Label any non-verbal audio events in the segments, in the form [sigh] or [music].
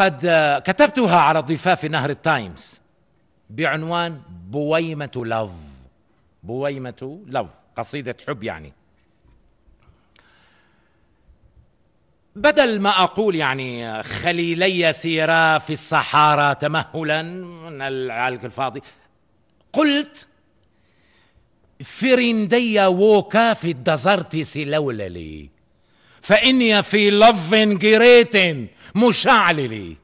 وقد آه، كتبتها على ضفاف نهر التايمز بعنوان بويمة لف بويمة لف قصيدة حب يعني بدل ما أقول يعني خليلي سيرا في الصحارى تمهلا من العالك الفاضي قلت فرندي ووكا في الدزرت سلوللي فاني في لف جريت مشعلل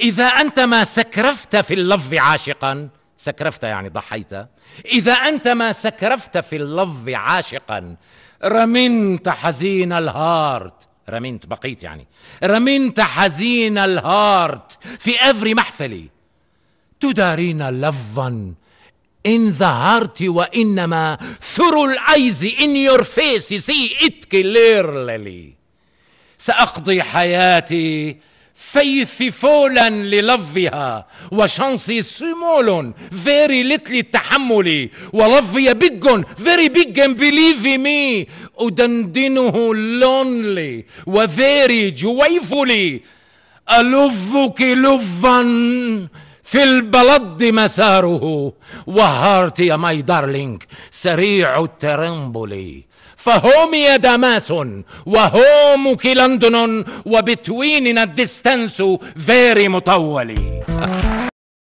اذا انت ما سكرفت في اللف عاشقا سكرفت يعني ضحيت اذا انت ما سكرفت في اللف عاشقا رمنت حزين الهارت رمنت بقيت يعني رمنت حزين الهارت في افري محفلي تدارين لفظا إن ظهرت وإنما ثر الأيز إن يور فيس سي إتك ليرلي سأقضي حياتي فولا للفها وشانسي سمول فيري لتلي تحملي ولفي بيج فيري بيج بليفي مي أدندنه لونلي وفيري جويفولي ألفك لفا في البلد مساره وهارت يا ماي دارلينج سريع الترمبولي فهوم يا داماس وهومك لندن وبتويننا الديستانس فيري مطولي [laughs]